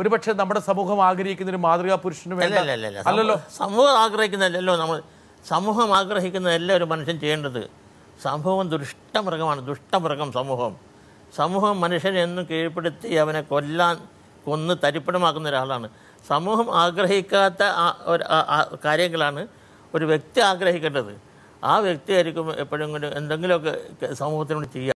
ഒരുപക്ഷെ നമ്മുടെ സമൂഹം ആഗ്രഹിക്കുന്ന ഒരു മാതൃകാ പുരുഷനും അല്ലല്ലോ സമൂഹം ആഗ്രഹിക്കുന്നതല്ലോ നമ്മൾ സമൂഹം ആഗ്രഹിക്കുന്നതല്ല ഒരു മനുഷ്യൻ ചെയ്യേണ്ടത് സമൂഹം ദുഷ്ടമൃഗമാണ് ദുഷ്ടമൃഗം സമൂഹം സമൂഹം മനുഷ്യനെ കീഴ്പ്പെടുത്തി അവനെ കൊല്ലാൻ കൊന്ന് തരിപ്പണമാക്കുന്ന ഒരാളാണ് സമൂഹം ആഗ്രഹിക്കാത്ത കാര്യങ്ങളാണ് ഒരു വ്യക്തി ആഗ്രഹിക്കേണ്ടത് ആ വ്യക്തിയായിരിക്കും എപ്പോഴെങ്കിലും എന്തെങ്കിലുമൊക്കെ സമൂഹത്തിനോട് ചെയ്യുക